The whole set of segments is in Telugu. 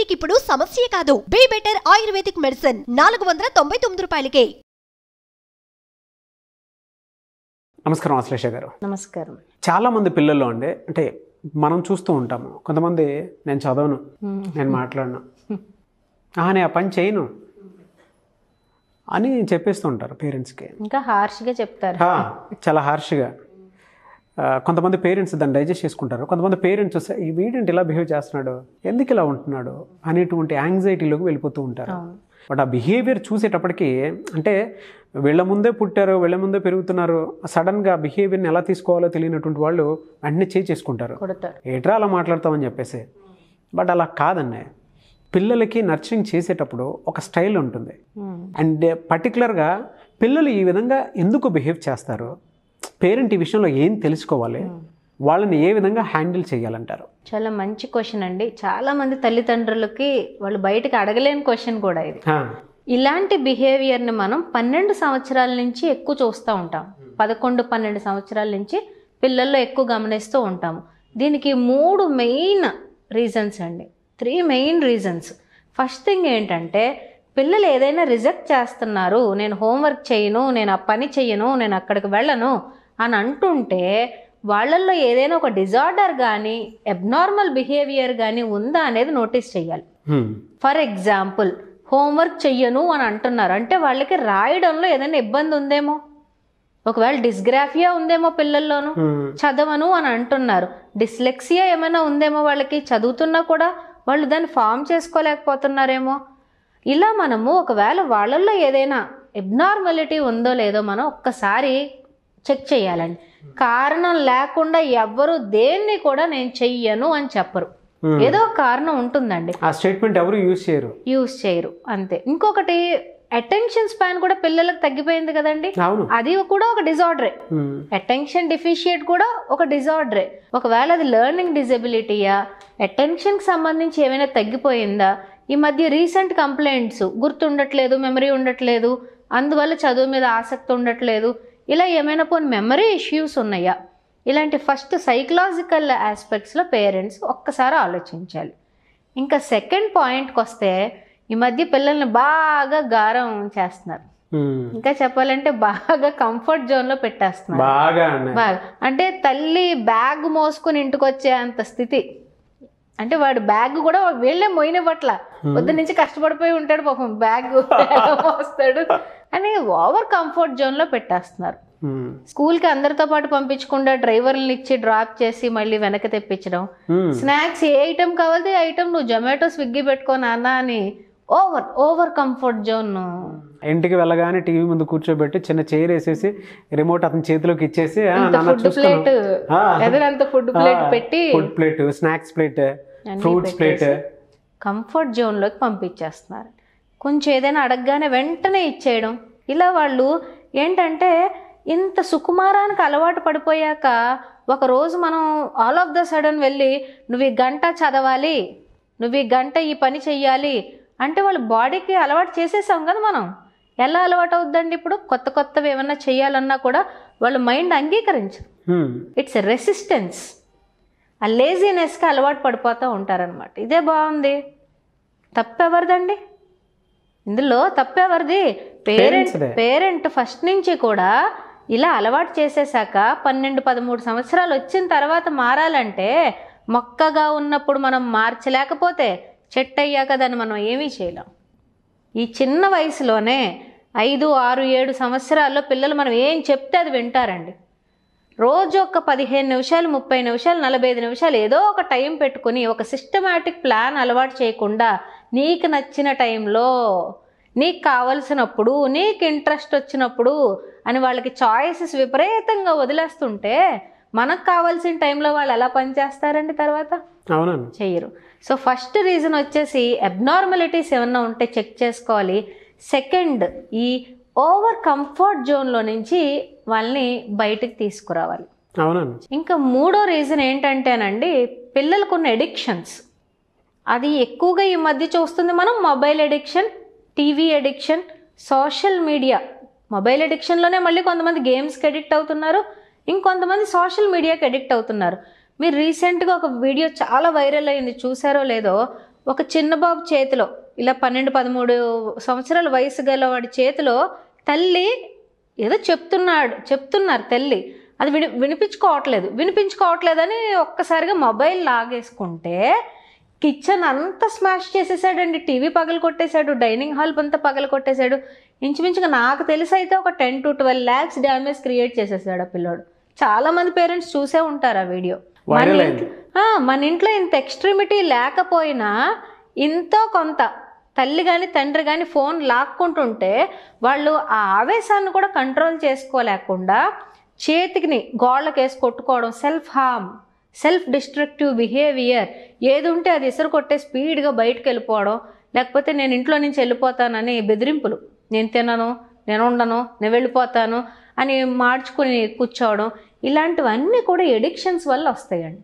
ఇంటికి ఇప్పుడు సమస్య కాదు బీ బెటర్ ఆయుర్వేదిక్ మెడిసిన్ నాలుగు వందల తొంభై తొమ్మిది రూపాయలకే నమస్కారం అశ్లేష గారు నమస్కారం చాలా మంది పిల్లల్లో అండి అంటే మనం చూస్తూ ఉంటాము కొంతమంది నేను చదవను నేను మాట్లాడను ఆహా ఆ పని చేయను అని చెప్పేస్తుంటారు పేరెంట్స్కి ఇంకా హార్ష్గా చెప్తారు చాలా హార్ష్గా కొంతమంది పేరెంట్స్ దాన్ని డైజెస్ట్ చేసుకుంటారు కొంతమంది పేరెంట్స్ ఈ వీడేంటి ఇలా బిహేవ్ చేస్తున్నాడు ఎందుకు ఇలా ఉంటున్నాడు అనేటువంటి యాంగ్జైటీలోకి వెళ్ళిపోతూ ఉంటారు బట్ ఆ బిహేవియర్ చూసేటప్పటికి అంటే వీళ్ళ ముందే పుట్టారు వీళ్ళ ముందే పెరుగుతున్నారు సడన్గా బిహేవియర్ని ఎలా తీసుకోవాలో తెలియనటువంటి వాళ్ళు వెంటనే చే చేసుకుంటారు ఏట్రా అలా మాట్లాడతామని చెప్పేసి బట్ అలా కాదన్నే పిల్లలకి నర్చింగ్ చేసేటప్పుడు ఒక స్టైల్ ఉంటుంది అండ్ పర్టికులర్గా పిల్లలు ఈ విధంగా ఎందుకు బిహేవ్ చేస్తారు పేరెంట్ ఈ విషయంలో ఏం తెలుసుకోవాలి వాళ్ళని ఏ విధంగా హ్యాండిల్ చేయాలంటారు చాలా మంచి క్వశ్చన్ అండి చాలా మంది తల్లిదండ్రులకి వాళ్ళు బయటకు అడగలేని క్వశ్చన్ కూడా ఇది ఇలాంటి బిహేవియర్ని మనం పన్నెండు సంవత్సరాల నుంచి ఎక్కువ చూస్తూ ఉంటాం పదకొండు పన్నెండు సంవత్సరాల నుంచి పిల్లల్లో ఎక్కువ గమనిస్తూ ఉంటాము దీనికి మూడు మెయిన్ రీజన్స్ అండి three main reasons first thing ఏంటంటే పిల్లలు ఏదైనా రిజెక్ట్ చేస్తున్నారు నేను హోంవర్క్ చేయను నేను ఆ పని చెయ్యను నేను అక్కడికి వెళ్ళను అని అంటుంటే వాళ్ళల్లో ఏదైనా ఒక డిజార్డర్ కానీ అబ్నార్మల్ బిహేవియర్ కానీ ఉందా అనేది నోటీస్ చేయాలి ఫర్ ఎగ్జాంపుల్ హోంవర్క్ చెయ్యను అని అంటున్నారు అంటే వాళ్ళకి రాయడంలో ఏదైనా ఇబ్బంది ఉందేమో ఒకవేళ డిస్గ్రాఫియా ఉందేమో పిల్లల్లోనూ చదవను అని అంటున్నారు డిస్లెక్సియా ఏమైనా ఉందేమో వాళ్ళకి చదువుతున్నా కూడా వాళ్ళు దాన్ని ఫామ్ చేసుకోలేకపోతున్నారేమో ఇలా మనము ఒకవేళ వాళ్ళల్లో ఏదైనా ఎబ్నార్మాలిటీ ఉందో లేదో మనం ఒక్కసారి చెక్ చేయాలండి కారణం లేకుండా ఎవ్వరు దేన్ని కూడా నేను చెయ్యను అని చెప్పరు ఏదో కారణం ఉంటుందండి ఆ స్టేట్మెంట్ ఎవరు యూజ్ చేయరు యూజ్ చేయరు అంతే ఇంకొకటి అటెన్షన్ స్పాన్ కూడా పిల్లలకు తగ్గిపోయింది కదండి అది కూడా ఒక డిజార్డరే అటెన్షన్ డిఫిషియట్ కూడా ఒక డిజార్డరే ఒకవేళ అది లెర్నింగ్ డిజబిలిటీయా అటెన్షన్కి సంబంధించి ఏమైనా తగ్గిపోయిందా ఈ మధ్య రీసెంట్ కంప్లైంట్స్ గుర్తుండట్లేదు మెమరీ ఉండట్లేదు అందువల్ల చదువు మీద ఆసక్తి ఉండట్లేదు ఇలా ఏమైనా పోని మెమరీ ఇష్యూస్ ఉన్నాయా ఇలాంటి ఫస్ట్ సైకలాజికల్ ఆస్పెక్ట్స్లో పేరెంట్స్ ఒక్కసారి ఆలోచించాలి ఇంకా సెకండ్ పాయింట్కి వస్తే ఈ మధ్య పిల్లల్ని బాగా గారం చేస్తున్నారు ఇంకా చెప్పాలంటే బాగా కంఫర్ట్ జోన్ లో పెట్టేస్తున్నారు బాగా అంటే తల్లి బ్యాగ్ మోసుకుని ఇంటికి వచ్చే అంత స్థితి అంటే వాడు బ్యాగ్ కూడా వీళ్ళే మోయిన పట్ల పొద్దు నుంచి కష్టపడిపోయి ఉంటాడు పాపం బ్యాగ్ మోస్తాడు అని ఓవర్ కంఫర్ట్ జోన్ లో పెట్టేస్తున్నారు స్కూల్ కి అందరితో పాటు పంపించకుండా డ్రైవర్లను ఇచ్చి డ్రాప్ చేసి మళ్ళీ వెనక్కి తెప్పించడం స్నాక్స్ ఏ ఐటమ్ కావాలి ఐటమ్ నువ్వు జొమాటో స్విగ్గీ పెట్టుకో నాన్న అని ఓవర్ ఓవర్ కంఫర్ట్ జోన్ ఇంటికి వెళ్ళగానే టీవీ ముందు కూర్చోబెట్టి చిన్న చైర్ వేసేసి రిమోట్ అతని చేతిలోకి ఇచ్చేసి ప్లేట్ ఫుడ్ ప్లేట్ పెట్టి food plate snacks plate fruits plate comfort zone లోకి పంపించేస్తున్నారు కొంచెం ఏదైనా అడగగానే వెంటనే ఇచ్చేయడం ఇలా వాళ్ళు ఏంటంటే ఇంత సుకుమారానికి అలవాటు పడిపోయాక ఒకరోజు మనం ఆల్ ఆఫ్ ద సడన్ వెళ్ళి నువ్వు ఈ గంట చదవాలి నువ్వు ఈ గంట ఈ పని చెయ్యాలి అంటే వాళ్ళ బాడీకి అలవాటు చేసేసాం కదా మనం ఎలా అలవాటు అవుద్దండి ఇప్పుడు కొత్త కొత్తవి ఏమన్నా చేయాలన్నా కూడా వాళ్ళ మైండ్ అంగీకరించు ఇట్స్ రెసిస్టెన్స్ ఆ లేజీనెస్కి అలవాటు పడిపోతూ ఉంటారనమాట ఇదే బాగుంది తప్పెవరిదండి ఇందులో తప్పెవరిది పేరెంట్స్ పేరెంట్ ఫస్ట్ నుంచి కూడా ఇలా అలవాటు చేసేసాక పన్నెండు పదమూడు సంవత్సరాలు వచ్చిన తర్వాత మారాలంటే మొక్కగా ఉన్నప్పుడు మనం మార్చలేకపోతే చెట్ అయ్యాక దాన్ని మనం ఏమీ చేయలేం ఈ చిన్న వయసులోనే ఐదు ఆరు ఏడు సంవత్సరాల్లో పిల్లలు మనం ఏం చెప్తే అది వింటారండి రోజు ఒక పదిహేను నిమిషాలు ముప్పై నిమిషాలు నలభై ఐదు నిమిషాలు ఏదో ఒక టైం పెట్టుకుని ఒక సిస్టమేటిక్ ప్లాన్ అలవాటు చేయకుండా నీకు నచ్చిన టైంలో నీకు కావలసినప్పుడు నీకు ఇంట్రెస్ట్ వచ్చినప్పుడు అని వాళ్ళకి చాయిసెస్ విపరీతంగా వదిలేస్తుంటే మనకు కావాల్సిన టైంలో వాళ్ళు ఎలా పనిచేస్తారండి తర్వాత చెయ్యరు సో ఫస్ట్ రీజన్ వచ్చేసి అబ్నార్మలిటీస్ ఏమన్నా ఉంటే చెక్ చేసుకోవాలి సెకండ్ ఈ ఓవర్ కంఫర్ట్ జోన్లో నుంచి వాళ్ళని బయటకు తీసుకురావాలి అవునండి ఇంకా మూడో రీజన్ ఏంటంటేనండి ఉన్న ఎడిక్షన్స్ అది ఎక్కువగా ఈ మధ్య చూస్తుంది మనం mobile addiction TV addiction social media mobile ఎడిక్షన్లోనే మళ్ళీ కొంతమంది గేమ్స్కి ఎడిక్ట్ అవుతున్నారు ఇంకొంతమంది సోషల్ మీడియాకి ఎడిక్ట్ అవుతున్నారు మీరు రీసెంట్గా ఒక వీడియో చాలా వైరల్ అయింది చూసారో లేదో ఒక చిన్న బాబు చేతిలో ఇలా పన్నెండు పదమూడు సంవత్సరాల వయసు గల వాడి చేతిలో తల్లి ఏదో చెప్తున్నాడు చెప్తున్నారు తల్లి అది విని వినిపించుకోవట్లేదు వినిపించుకోవట్లేదని ఒక్కసారిగా మొబైల్ లాగేసుకుంటే కిచెన్ అంతా స్మాష్ చేసేసాడండి టీవీ పగలు కొట్టేశాడు డైనింగ్ హాల్ అంతా పగలు కొట్టేశాడు ఇంచుమించుగా నాకు తెలిసి అయితే ఒక ten to twelve lakhs damage create చేసేసాడు ఆ పిల్లోడు చాలా మంది పేరెంట్స్ చూసే ఉంటారు ఆ వీడియో మన ఇంట్లో మన ఇంట్లో ఇంత ఎక్స్ట్రీమిటీ లేకపోయినా ఇంతో కొంత తల్లి కానీ తండ్రి కానీ ఫోన్ లాక్కుంటుంటే వాళ్ళు ఆ ఆవేశాన్ని కూడా కంట్రోల్ చేసుకోలేకుండా చేతికిని గోళ్ళకేసి కొట్టుకోవడం self harm self destructive behaviour ఏది ఉంటే అది ఇసురు కొట్టే స్పీడ్గా బయటకు వెళ్ళిపోవడం లేకపోతే నేను ఇంట్లో నుంచి వెళ్ళిపోతానని బెదిరింపులు నేను తినను నేను ఉండను నేను వెళ్ళిపోతాను అని మార్చుకుని కూర్చోవడం ఇలాంటివన్నీ కూడా ఎడిక్షన్స్ వల్ల వస్తాయండి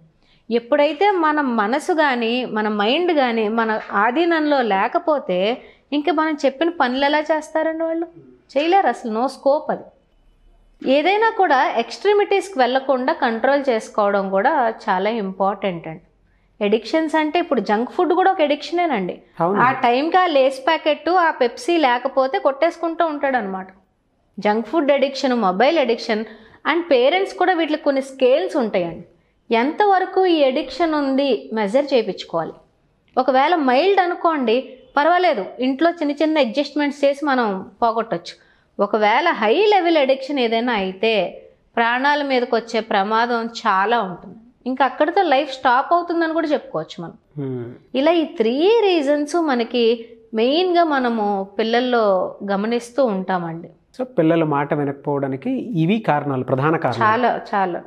ఎప్పుడైతే మన మనసు కానీ మన మైండ్ కానీ మన ఆధీనంలో లేకపోతే ఇంకా మనం చెప్పిన పనులు ఎలా చేస్తారండి వాళ్ళు చేయలేరు అసలు నో స్కోప్ అది ఏదైనా కూడా ఎక్స్ట్రీమిటీస్కి వెళ్లకుండా కంట్రోల్ చేసుకోవడం కూడా చాలా ఇంపార్టెంట్ అండి ఎడిక్షన్స్ అంటే ఇప్పుడు జంక్ ఫుడ్ కూడా ఒక ఎడిక్షనేనండి ఆ టైంకి ఆ లేస్ ప్యాకెట్ ఆ పెప్సీ లేకపోతే కొట్టేసుకుంటూ ఉంటాడు అనమాట junk food addiction mobile addiction and parents కూడా వీటికి కొన్ని స్కేల్స్ ఉంటాయండి ఎంతవరకు ఈ ఎడిక్షన్ ఉంది మెజర్ చేయించుకోవాలి ఒకవేళ మైల్డ్ అనుకోండి పర్వాలేదు ఇంట్లో చిన్న చిన్న అడ్జస్ట్మెంట్స్ చేసి మనం పోగొట్టచ్చు ఒకవేళ హై లెవెల్ ఎడిక్షన్ ఏదైనా అయితే ప్రాణాల మీదకి వచ్చే ప్రమాదం చాలా ఉంటుంది ఇంకా అక్కడితో లైఫ్ స్టాప్ అవుతుందని కూడా చెప్పుకోవచ్చు మనం hmm. ఇలా ఈ త్రీ రీజన్స్ మనకి మెయిన్గా మనము పిల్లల్లో గమనిస్తూ ఉంటామండి సో పిల్లల మాట వినకపోవడానికి ఇవి కారణాలు ప్రధాన కారణాలు చాలా చాలా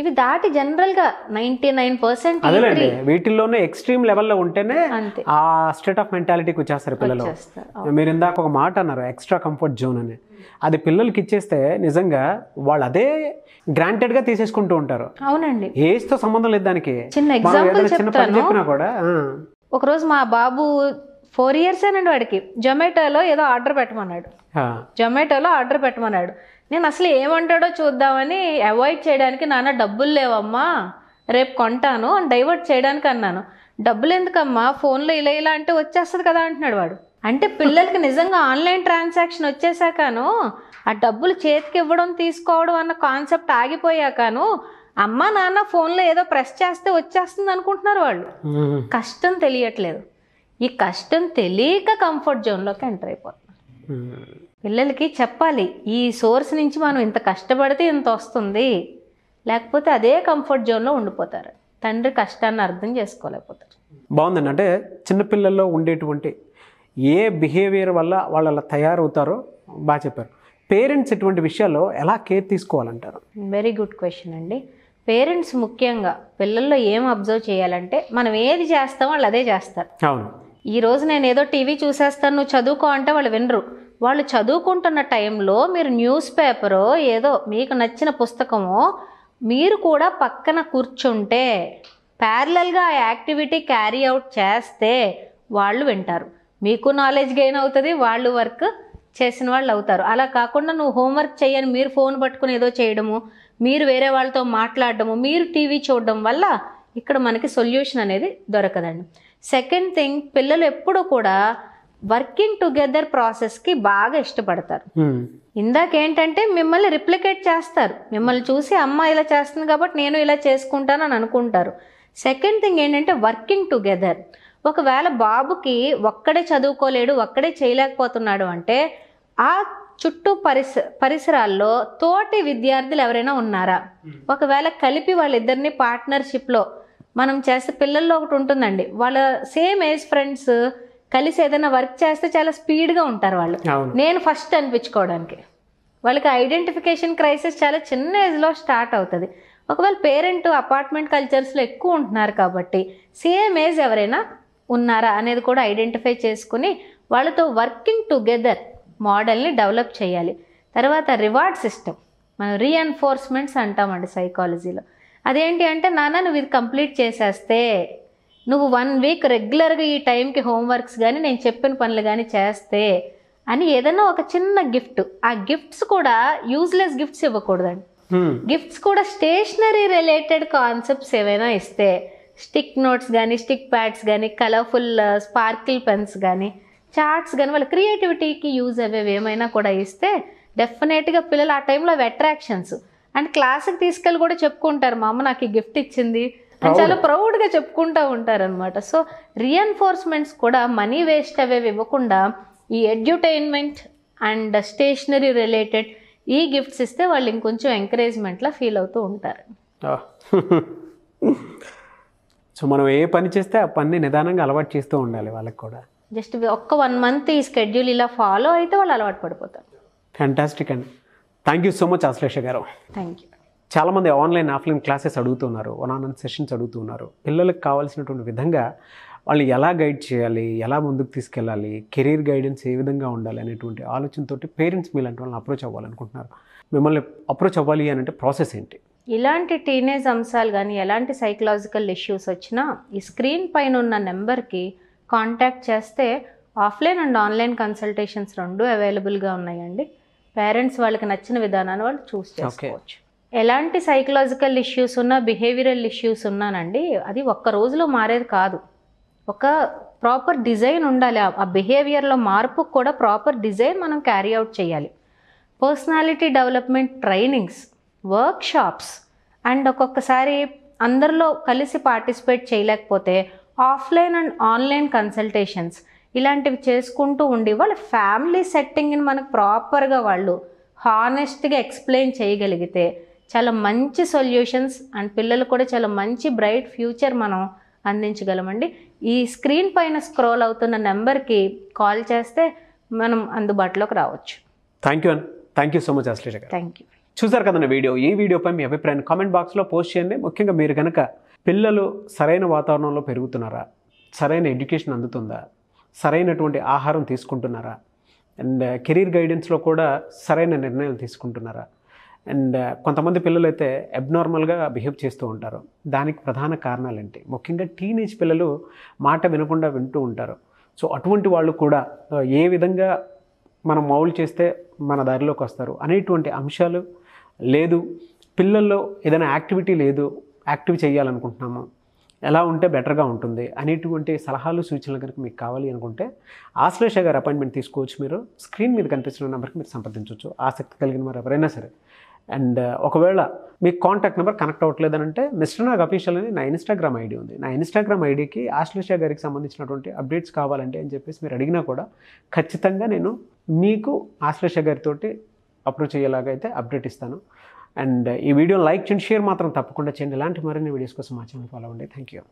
ఇవి దాటి జనరల్ గా నైన్టీ నైన్ పర్సెంట్ అదేలేండి వీటిల్లోనే ఎక్స్ట్రీమ్ లెవెల్లో ఉంటేనే ఆ స్టేట్ ఆఫ్ మెంటాలిటీకి వచ్చేస్తారు పిల్లలు మీరు ఇందాక ఒక మాట అన్నారు ఎక్స్ట్రా కంఫర్ట్ జోన్ అని అది పిల్లలకి ఇచ్చేస్తే నిజంగా వాళ్ళు అదే గ్రాంటెడ్ గా తీసేసుకుంటూ ఉంటారు అవునండి ఏజ్ తో సంబంధం లేదు దానికి చిన్న ఎగ్జాంపుల్ చెప్పినా కూడా ఒకరోజు మా బాబు ఫోర్ ఇయర్స్ అండి వాడికి జొమాటోలో ఏదో ఆర్డర్ పెట్టమన్నాడు జొమాటోలో ఆర్డర్ పెట్టమన్నాడు నేను అసలు ఏమంటాడో చూద్దామని అవాయిడ్ చేయడానికి నాన్న డబ్బులు లేవమ్మా రేపు కొంటాను అని డైవర్ట్ చేయడానికి అన్నాను డబ్బులు ఎందుకమ్మా ఫోన్లో ఇలా ఇలా అంటే వచ్చేస్తుంది కదా అంటున్నాడు వాడు అంటే పిల్లలకి నిజంగా ఆన్లైన్ ట్రాన్సాక్షన్ వచ్చేసాకను ఆ డబ్బులు చేతికి ఇవ్వడం తీసుకోవడం అన్న కాన్సెప్ట్ ఆగిపోయాకను అమ్మ నాన్న ఫోన్లో ఏదో ప్రెస్ చేస్తే వచ్చేస్తుంది అనుకుంటున్నారు వాళ్ళు కష్టం తెలియట్లేదు ఈ కష్టం తెలియక కంఫర్ట్ జోన్లోకి ఎంటర్ అయిపోతుంది పిల్లలకి చెప్పాలి ఈ సోర్స్ నుంచి మనం ఇంత కష్టపడితే ఇంత వస్తుంది లేకపోతే అదే కంఫర్ట్ జోన్లో ఉండిపోతారు తండ్రి కష్టాన్ని అర్థం చేసుకోలేకపోతారు బాగుందండి అంటే చిన్నపిల్లల్లో ఉండేటువంటి ఏ బిహేవియర్ వల్ల వాళ్ళు అలా తయారవుతారో బాగా చెప్పారు పేరెంట్స్ ఇటువంటి విషయాల్లో ఎలా కేర్ తీసుకోవాలంటారు వెరీ గుడ్ క్వశ్చన్ అండి పేరెంట్స్ ముఖ్యంగా పిల్లల్లో ఏం అబ్జర్వ్ చేయాలంటే మనం ఏది చేస్తామో వాళ్ళు అదే చేస్తారు అవును ఈరోజు నేనేదో టీవీ చూసేస్తాను నువ్వు చదువుకో అంటే వాళ్ళు వినరు వాళ్ళు చదువుకుంటున్న టైంలో మీరు న్యూస్ పేపరో ఏదో మీకు నచ్చిన పుస్తకమో మీరు కూడా పక్కన కూర్చుంటే ప్యారలల్గా ఆ యాక్టివిటీ క్యారీ అవుట్ చేస్తే వాళ్ళు వింటారు మీకు నాలెడ్జ్ గెయిన్ అవుతుంది వాళ్ళు వర్క్ చేసిన వాళ్ళు అవుతారు అలా కాకుండా నువ్వు హోంవర్క్ చేయని మీరు ఫోన్ పట్టుకుని ఏదో చేయడము మీరు వేరే వాళ్ళతో మాట్లాడడము మీరు టీవీ చూడడం వల్ల ఇక్కడ మనకి సొల్యూషన్ అనేది దొరకదండి సెకండ్ థింగ్ పిల్లలు ఎప్పుడు కూడా వర్కింగ్ టుగెదర్ ప్రాసెస్కి బాగా ఇష్టపడతారు ఇందాకేంటంటే మిమ్మల్ని రిప్లికేట్ చేస్తారు మిమ్మల్ని చూసి అమ్మ ఇలా చేస్తుంది కాబట్టి నేను ఇలా చేసుకుంటాను అని అనుకుంటారు సెకండ్ థింగ్ ఏంటంటే వర్కింగ్ టుగెదర్ ఒకవేళ బాబుకి ఒక్కడే చదువుకోలేడు ఒక్కడే చేయలేకపోతున్నాడు అంటే ఆ చుట్టూ పరిస పరిసరాల్లో తోటి విద్యార్థులు ఎవరైనా ఉన్నారా ఒకవేళ కలిపి వాళ్ళిద్దరిని పార్ట్నర్షిప్లో మనం చేసే పిల్లల్లో ఒకటి ఉంటుందండి వాళ్ళ సేమ్ ఏజ్ ఫ్రెండ్స్ కలిసి ఏదైనా వర్క్ చేస్తే చాలా స్పీడ్గా ఉంటారు వాళ్ళు నేను ఫస్ట్ అనిపించుకోవడానికి వాళ్ళకి ఐడెంటిఫికేషన్ క్రైసిస్ చాలా చిన్న ఏజ్లో స్టార్ట్ అవుతుంది ఒకవేళ పేరెంట్ అపార్ట్మెంట్ కల్చర్స్లో ఎక్కువ ఉంటున్నారు కాబట్టి సేమ్ ఏజ్ ఎవరైనా ఉన్నారా అనేది కూడా ఐడెంటిఫై చేసుకుని వాళ్ళతో వర్కింగ్ టుగెదర్ మోడల్ని డెవలప్ చేయాలి తర్వాత రివార్డ్ సిస్టమ్ మనం రీఎన్ఫోర్స్మెంట్స్ అంటామండి సైకాలజీలో అదేంటి అంటే నాన్న నువ్వు ఇది కంప్లీట్ చేసేస్తే నువ్వు వన్ వీక్ రెగ్యులర్గా ఈ టైంకి హోంవర్క్స్ కానీ నేను చెప్పిన పనులు కానీ చేస్తే అని ఏదైనా ఒక చిన్న గిఫ్ట్ ఆ గిఫ్ట్స్ కూడా యూజ్లెస్ గిఫ్ట్స్ ఇవ్వకూడదండి గిఫ్ట్స్ కూడా స్టేషనరీ రిలేటెడ్ కాన్సెప్ట్స్ ఏవైనా ఇస్తే స్టిక్ నోట్స్ కానీ స్టిక్ ప్యాడ్స్ కానీ కలర్ఫుల్ స్పార్కిల్ పెన్స్ కానీ చార్ట్స్ కానీ వాళ్ళ క్రియేటివిటీకి యూజ్ అవేవి ఏమైనా కూడా ఇస్తే డెఫినెట్గా పిల్లలు ఆ టైంలో అవి అట్రాక్షన్స్ అండ్ క్లాస్కి తీసుకెళ్ళి కూడా చెప్పుకుంటారు మా అమ్మ నాకు ఈ గిఫ్ట్ ఇచ్చింది అని చాలా ప్రౌడ్గా చెప్పుకుంటూ ఉంటారు అనమాట సో రీఎన్ఫోర్స్మెంట్స్ కూడా మనీ వేస్ట్ అవే ఇవ్వకుండా ఈ ఎడ్యుటైన్మెంట్ అండ్ స్టేషనరీ రిలేటెడ్ ఈ గిఫ్ట్స్ ఇస్తే వాళ్ళు ఇంకొంచెం ఎంకరేజ్మెంట్లా ఫీల్ అవుతూ ఉంటారు సో మనం ఏ పని చేస్తే ఆ పని నిదానంగా అలవాటు చేస్తూ ఉండాలి వాళ్ళకి కూడా జస్ట్ ఒక్క వన్ మంత్ ఈ స్కెడ్యూల్ ఇలా ఫాలో అయితే వాళ్ళు అలవాటు పడిపోతారు ఫ్యాంటాస్టిక్ అండి thank you so much Ashlesha గారు థ్యాంక్ యూ చాలామంది ఆన్లైన్ ఆఫ్లైన్ క్లాసెస్ అడుగుతున్నారు వన్ ఆన్ సెషన్స్ అడుగుతున్నారు పిల్లలకు కావాల్సినటువంటి విధంగా వాళ్ళు ఎలా గైడ్ చేయాలి ఎలా ముందుకు తీసుకెళ్ళాలి కెరీర్ గైడెన్స్ ఏ విధంగా ఉండాలి అనేటువంటి ఆలోచనతో పేరెంట్స్ లాంటి వాళ్ళని అప్రోచ్ అవ్వాలనుకుంటున్నారు మిమ్మల్ని అప్రోచ్ అవ్వాలి అని అంటే ప్రాసెస్ ఏంటి ఇలాంటి టీనేజ్ అంశాలు కానీ ఎలాంటి సైకలాజికల్ ఇష్యూస్ వచ్చినా ఈ స్క్రీన్ పైన ఉన్న నెంబర్కి కాంటాక్ట్ చేస్తే ఆఫ్లైన్ అండ్ ఆన్లైన్ కన్సల్టేషన్స్ రెండు అవైలబుల్గా ఉన్నాయండి పేరెంట్స్ వాళ్ళకి నచ్చిన విధానాన్ని వాళ్ళు చూస్ చేసుకోవచ్చు ఎలాంటి సైకలాజికల్ ఇష్యూస్ ఉన్నా బిహేవియరల్ ఇష్యూస్ ఉన్నానండి అది ఒక్క రోజులో మారేది కాదు ఒక ప్రాపర్ డిజైన్ ఉండాలి ఆ బిహేవియర్లో మార్పు కూడా ప్రాపర్ డిజైన్ మనం క్యారీ అవుట్ చేయాలి personality development trainings workshops and ఒక్కొక్కసారి అందరిలో కలిసి పార్టిసిపేట్ చేయలేకపోతే ఆఫ్లైన్ అండ్ ఆన్లైన్ కన్సల్టేషన్స్ ఇలాంటివి చేసుకుంటూ ఉండి వాళ్ళ ఫ్యామిలీ సెట్టింగ్ని మనకు ప్రాపర్గా వాళ్ళు హానెస్ట్గా ఎక్స్ప్లెయిన్ చేయగలిగితే చాలా మంచి సొల్యూషన్స్ అండ్ పిల్లలు కూడా చాలా మంచి బ్రైట్ ఫ్యూచర్ మనం అందించగలమండి ఈ స్క్రీన్ పైన స్క్రోల్ అవుతున్న నెంబర్కి కాల్ చేస్తే మనం అందుబాటులోకి రావచ్చు thank you thank you so much Ashlesha thank you చూసారు కదండి వీడియో ఈ వీడియోపై మీ అభిప్రాయాన్ని కామెంట్ బాక్స్లో పోస్ట్ చేయండి ముఖ్యంగా మీరు కనుక పిల్లలు సరైన వాతావరణంలో పెరుగుతున్నారా సరైన ఎడ్యుకేషన్ అందుతుందా సరైనటువంటి ఆహారం తీసుకుంటున్నారా అండ్ కెరీర్ గైడెన్స్లో కూడా సరైన నిర్ణయాలు తీసుకుంటున్నారా అండ్ కొంతమంది పిల్లలు అయితే అబ్నార్మల్గా బిహేవ్ చేస్తూ ఉంటారు దానికి ప్రధాన కారణాలు ఏంటి ముఖ్యంగా టీనేజ్ పిల్లలు మాట వినకుండా వింటూ ఉంటారు సో అటువంటి వాళ్ళు కూడా ఏ విధంగా మనం మౌలు చేస్తే మన దారిలోకి వస్తారు అనేటువంటి అంశాలు లేదు పిల్లల్లో ఏదైనా యాక్టివిటీ లేదు యాక్టివ్ చేయాలనుకుంటున్నాము ఎలా ఉంటే బెటర్గా ఉంటుంది అనేటువంటి సలహాలు సూచనలు కనుక మీకు కావాలి అనుకుంటే ఆశ్లేష గారు అపాయింట్మెంట్ తీసుకోవచ్చు మీరు స్క్రీన్ మీద కనిపిస్తున్న నెంబర్కి మీరు సంప్రదించవచ్చు ఆసక్తి కలిగిన వారు ఎవరైనా సరే అండ్ ఒకవేళ మీ కాంటాక్ట్ నెంబర్ కనెక్ట్ అవ్వట్లేదని అంటే మిస్టర్ నాగ్ అఫీషియల్ అని నా ఇన్స్టాగ్రామ్ ఐడి ఉంది నా ఇన్స్టాగ్రామ్ ఐడికి ఆశ్లేష గారికి సంబంధించినటువంటి అప్డేట్స్ కావాలంటే అని చెప్పేసి మీరు అడిగినా కూడా ఖచ్చితంగా నేను మీకు ఆశ్లేష గారితోటి అప్రోచ్ అయ్యేలాగా అయితే అప్డేట్ ఇస్తాను అండ్ ఈ వీడియో లైక్ చేయండి షేర్ మాత్రం తప్పకుండా చేయండి ఇలాంటి మరిన్ని వీడియోస్ కోసం మా ఛానల్ ఫాలో అవ్వండి థ్యాంక్ యూ